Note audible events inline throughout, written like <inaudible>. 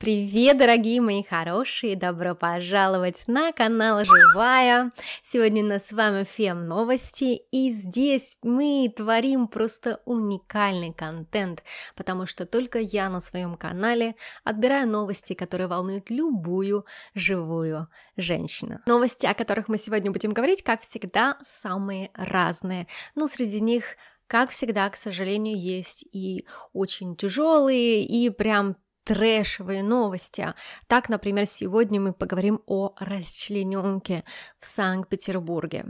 Привет, дорогие мои хорошие! Добро пожаловать на канал Живая! Сегодня у нас с вами Фем Новости, и здесь мы творим просто уникальный контент, потому что только я на своем канале отбираю новости, которые волнуют любую живую женщину. Новости, о которых мы сегодня будем говорить, как всегда, самые разные. Ну, среди них как всегда, к сожалению, есть и очень тяжелые, и прям трэшевые новости. Так, например, сегодня мы поговорим о расчлененке в Санкт-Петербурге.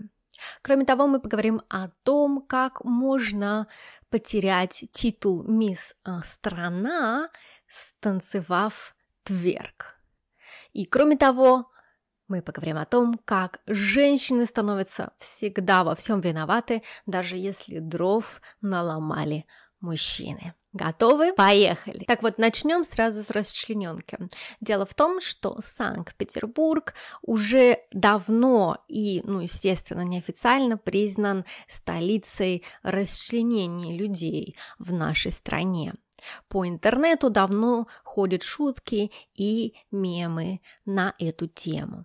Кроме того, мы поговорим о том, как можно потерять титул «Мисс а, Страна», станцевав тверк. И кроме того, мы поговорим о том, как женщины становятся всегда во всем виноваты, даже если дров наломали мужчины. Готовы? Поехали! Так вот, начнем сразу с расчлененки. Дело в том, что Санкт-Петербург уже давно и, ну, естественно, неофициально признан столицей расчленения людей в нашей стране. По интернету давно ходят шутки и мемы на эту тему.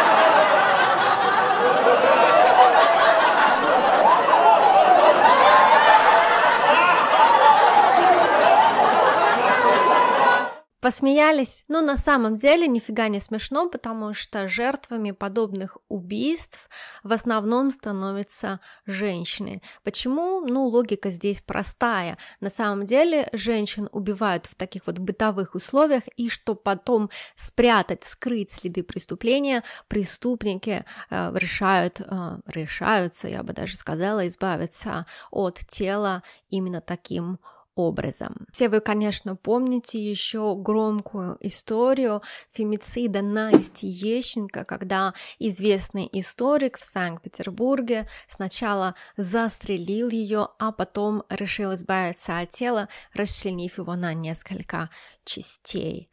Посмеялись? но на самом деле, нифига не смешно, потому что жертвами подобных убийств в основном становятся женщины. Почему? Ну, логика здесь простая. На самом деле, женщин убивают в таких вот бытовых условиях, и что потом спрятать, скрыть следы преступления, преступники э, решают, э, решаются, я бы даже сказала, избавиться от тела именно таким образом образом. Все вы, конечно, помните еще громкую историю фемицида Насти Ещенко, когда известный историк в Санкт-Петербурге сначала застрелил ее, а потом решил избавиться от тела, расчленив его на несколько частей.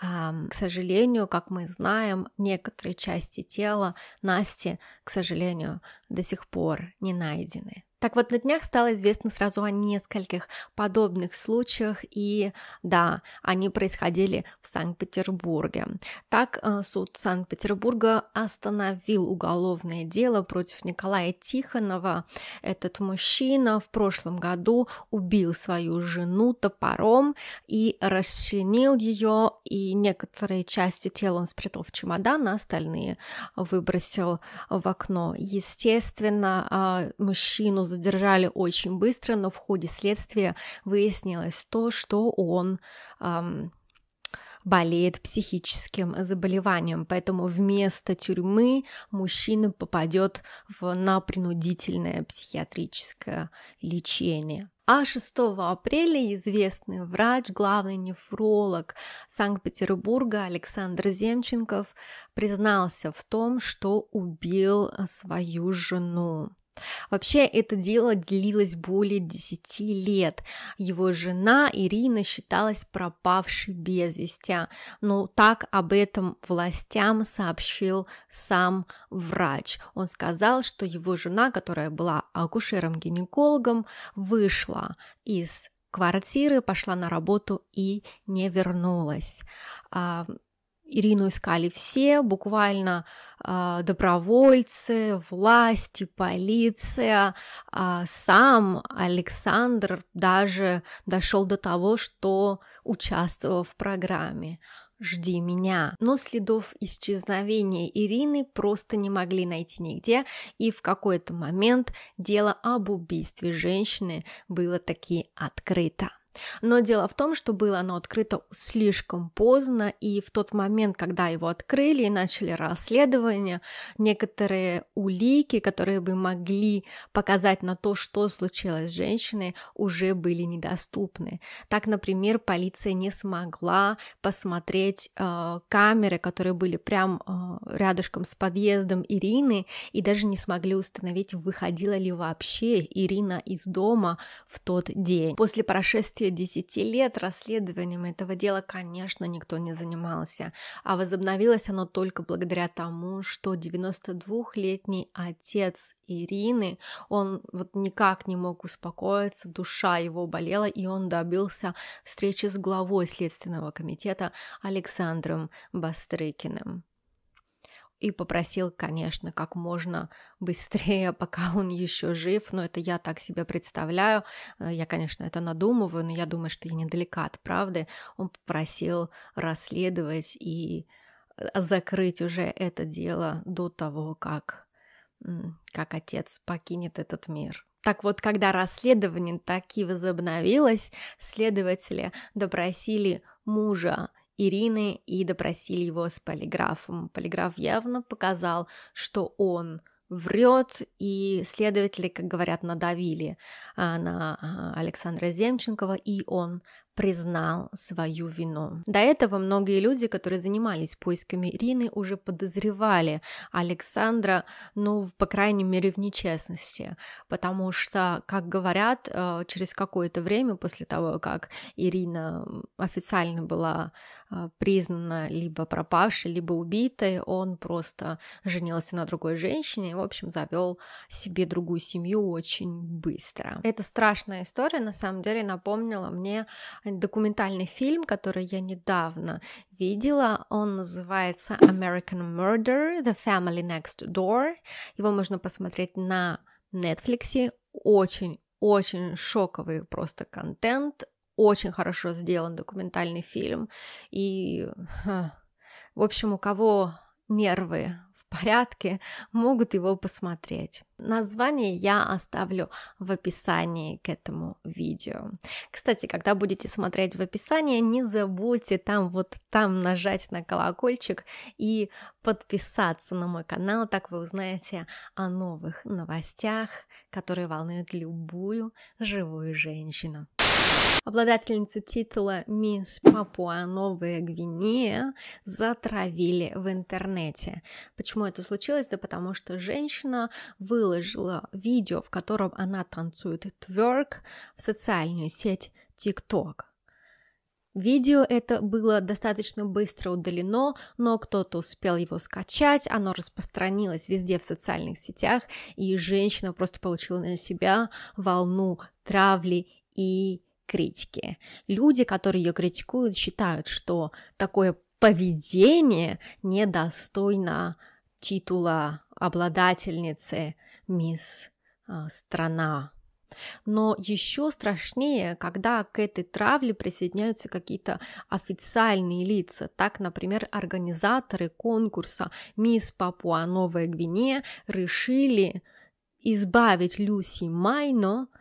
К сожалению, как мы знаем, некоторые части тела Насти, к сожалению, до сих пор не найдены. Так вот, на днях стало известно сразу о нескольких подобных случаях, и да, они происходили в Санкт-Петербурге. Так, э, суд Санкт-Петербурга остановил уголовное дело против Николая Тихонова. Этот мужчина в прошлом году убил свою жену топором и расчленил ее, и некоторые части тела он спрятал в чемодан, а остальные выбросил в окно. Естественно, а, мужчину задержали очень быстро, но в ходе следствия выяснилось то, что он эм, болеет психическим заболеванием, поэтому вместо тюрьмы мужчина попадет в, на принудительное психиатрическое лечение. А 6 апреля известный врач, главный нефролог Санкт-Петербурга Александр Земченков признался в том, что убил свою жену. Вообще это дело длилось более 10 лет. Его жена Ирина считалась пропавшей без вести, но так об этом властям сообщил сам врач. Он сказал, что его жена, которая была акушером-гинекологом, вышла из квартиры, пошла на работу и не вернулась. А, Ирину искали все, буквально а, добровольцы, власти, полиция. А сам Александр даже дошел до того, что участвовал в программе «Жди меня». Но следов исчезновения Ирины просто не могли найти нигде, и в какой-то момент дело об убийстве женщины было таки открыто. Но дело в том, что было оно открыто слишком поздно, и в тот момент, когда его открыли и начали расследование, некоторые улики, которые бы могли показать на то, что случилось с женщиной, уже были недоступны. Так, например, полиция не смогла посмотреть э, камеры, которые были прям э, рядышком с подъездом Ирины, и даже не смогли установить, выходила ли вообще Ирина из дома в тот день. После прошествия события 10 лет расследованием этого дела, конечно, никто не занимался, а возобновилось оно только благодаря тому, что 92-летний отец Ирины, он вот никак не мог успокоиться, душа его болела, и он добился встречи с главой Следственного комитета Александром Бастрыкиным и попросил, конечно, как можно быстрее, <laughs> пока он еще жив, но это я так себе представляю, э, я, конечно, это надумываю, но я думаю, что я недалека от правды, он попросил расследовать и э, закрыть уже это дело до того, как, как отец покинет этот мир. Так вот, когда расследование таки возобновилось, следователи допросили мужа Ирины и допросили его с полиграфом. Полиграф явно показал, что он врет, и следователи, как говорят, надавили а, на а, Александра Земченкова, и он признал свою вину. До этого многие люди, которые занимались поисками Ирины, уже подозревали Александра, ну, по крайней мере, в нечестности, потому что, как говорят, э, через какое-то время после того, как Ирина официально была э, признана либо пропавшей, либо убитой, он просто женился на другой женщине и, в общем, завел себе другую семью очень быстро. Эта страшная история, на самом деле, напомнила мне документальный фильм, который я недавно видела. Он называется American Murder, The Family Next Door. Его можно посмотреть на Netflix. Очень очень шоковый просто контент, очень хорошо сделан документальный фильм. И, в общем, у кого нервы порядке, могут его посмотреть. Название я оставлю в описании к этому видео. Кстати, когда будете смотреть в описании, не забудьте там вот там нажать на колокольчик и подписаться на мой канал, так вы узнаете о новых новостях, которые волнуют любую живую женщину обладательницу титула «Мисс Папуа Новая Гвинея» затравили в интернете. Почему это случилось? Да потому что женщина выложила видео, в котором она танцует тверк в социальную сеть TikTok. Видео это было достаточно быстро удалено, но кто-то успел его скачать, оно распространилось везде в социальных сетях, и женщина просто получила на себя волну травли и критики. Люди, которые ее критикуют, считают, что такое поведение недостойно титула обладательницы мисс а, страна. Но еще страшнее, когда к этой травле присоединяются какие-то официальные лица. Так, например, организаторы конкурса «Мисс Папуа Новая Гвинея» решили избавить Люси Майно –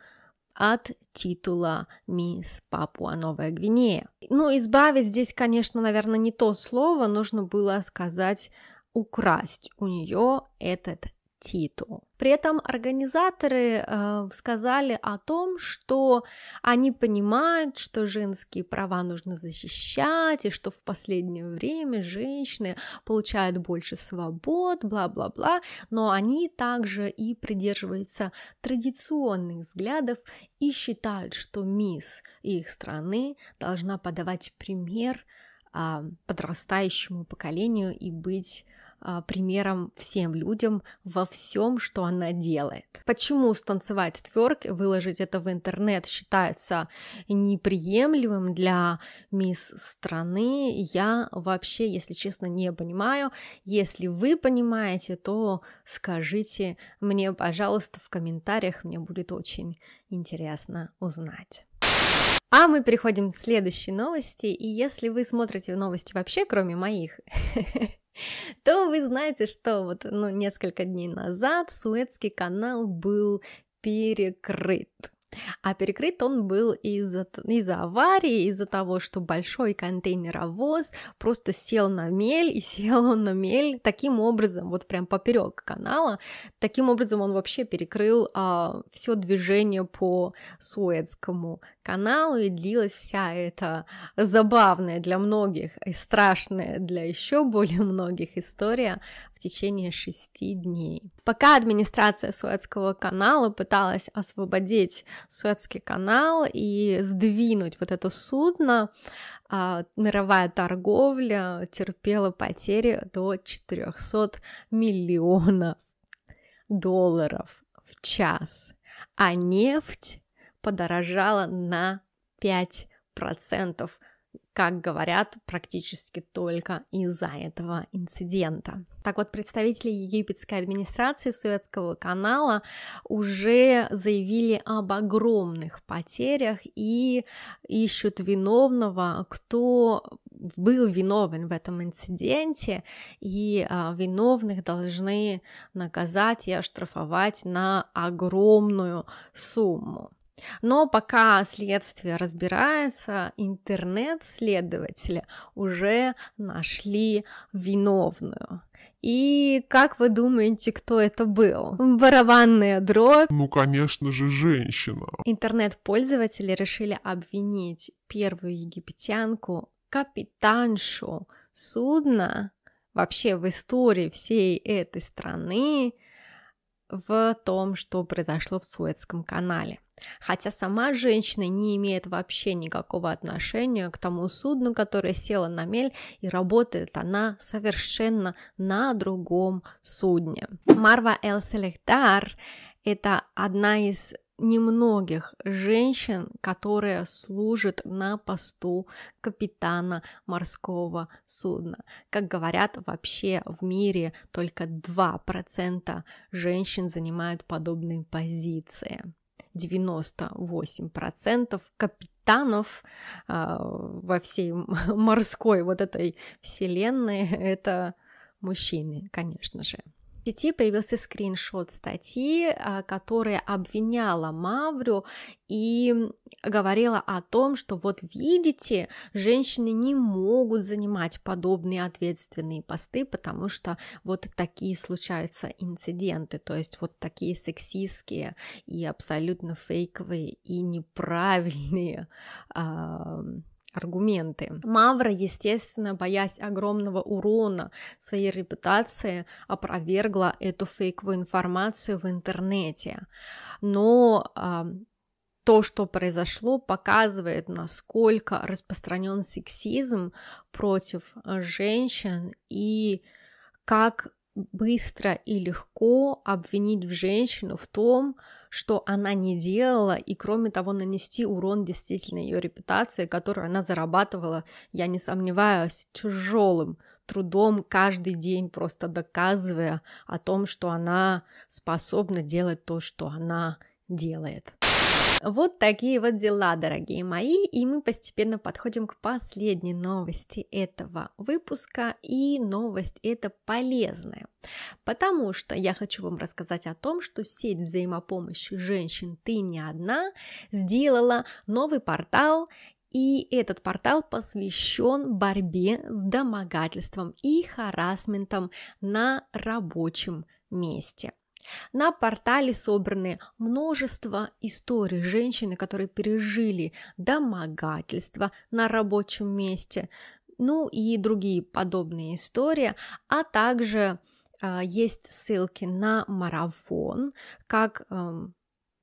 от титула мисс Папуа Новая Гвинея. Ну, избавить здесь, конечно, наверное, не то слово, нужно было сказать украсть у нее этот титул. При этом организаторы э, сказали о том, что они понимают, что женские права нужно защищать, и что в последнее время женщины получают больше свобод, бла-бла-бла, но они также и придерживаются традиционных взглядов и считают, что мисс их страны должна подавать пример э, подрастающему поколению и быть а, примером всем людям во всем, что она делает. Почему станцевать тверк и выложить это в интернет считается неприемлемым для мисс страны, я вообще, если честно, не понимаю. Если вы понимаете, то скажите мне, пожалуйста, в комментариях, мне будет очень интересно узнать. А мы переходим к следующей новости, и если вы смотрите новости вообще, кроме моих, <laughs> <laughs> то вы знаете, что вот ну, несколько дней назад Суэцкий канал был перекрыт. А перекрыт он был из-за из аварии, из-за того, что большой контейнеровоз просто сел на мель, и <laughs> сел он на мель таким образом, вот прям поперек канала, таким образом он вообще перекрыл а, все движение по Суэцкому каналу, и длилась вся эта забавная для многих и страшная для еще более многих история в течение шести дней. Пока администрация Суэцкого канала пыталась освободить Суэцкий канал и сдвинуть вот это судно, а, мировая торговля терпела потери до 400 миллионов долларов в час, а нефть подорожала на 5% как говорят, практически только из-за этого инцидента. Так вот, представители египетской администрации Суэцкого канала уже заявили об огромных потерях и ищут виновного, кто был виновен в этом инциденте, и а, виновных должны наказать и оштрафовать на огромную сумму. Но пока следствие разбирается, интернет-следователи уже нашли виновную. И как вы думаете, кто это был? Барабанная дробь. Ну, конечно же, женщина. Интернет-пользователи решили обвинить первую египтянку, капитаншу судна, вообще в истории всей этой страны, в том, что произошло в Суэцком канале. Хотя сама женщина не имеет вообще никакого отношения к тому судну, которое село на мель, и работает она совершенно на другом судне. Марва Эл Селектар – это одна из немногих женщин, которая служит на посту капитана морского судна. Как говорят, вообще в мире только 2% женщин занимают подобные позиции. 98% капитанов э, во всей <laughs> морской вот этой вселенной — это мужчины, конечно же. В сети появился скриншот статьи, а, которая обвиняла Мавру и говорила о том, что вот видите, женщины не могут занимать подобные ответственные посты, потому что вот такие случаются инциденты, то есть вот такие сексистские и абсолютно фейковые и неправильные э, аргументы. Мавра, естественно, боясь огромного урона своей репутации, опровергла эту фейковую информацию в интернете. Но а, то, что произошло, показывает, насколько распространен сексизм против женщин и как быстро и легко обвинить в женщину в том, что она не делала, и кроме того нанести урон действительно ее репутации, которую она зарабатывала, я не сомневаюсь, тяжелым трудом каждый день, просто доказывая о том, что она способна делать то, что она делает. Вот такие вот дела, дорогие мои, и мы постепенно подходим к последней новости этого выпуска, и новость эта полезная, потому что я хочу вам рассказать о том, что сеть взаимопомощи женщин «Ты не одна» сделала новый портал, и этот портал посвящен борьбе с домогательством и харасментом на рабочем месте. На портале собраны множество историй женщины, которые пережили домогательство на рабочем месте, ну и другие подобные истории, а также э, есть ссылки на марафон, как э,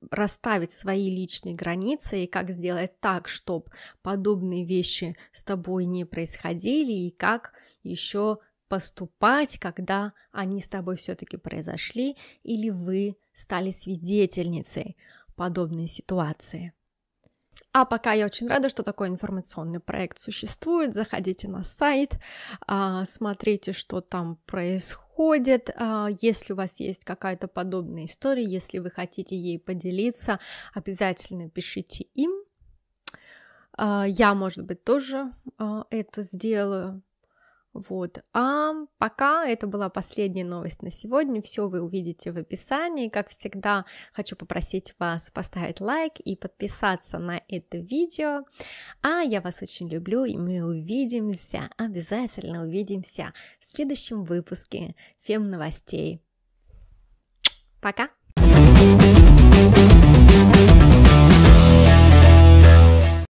расставить свои личные границы и как сделать так, чтобы подобные вещи с тобой не происходили и как еще поступать, когда они с тобой все-таки произошли или вы стали свидетельницей подобной ситуации. А пока я очень рада, что такой информационный проект существует. Заходите на сайт, а, смотрите, что там происходит. А, если у вас есть какая-то подобная история, если вы хотите ей поделиться, обязательно пишите им. А, я, может быть, тоже это сделаю. Вот. А пока это была последняя новость на сегодня. Все вы увидите в описании. Как всегда, хочу попросить вас поставить лайк и подписаться на это видео. А я вас очень люблю, и мы увидимся, обязательно увидимся в следующем выпуске Фем новостей. Пока! thank you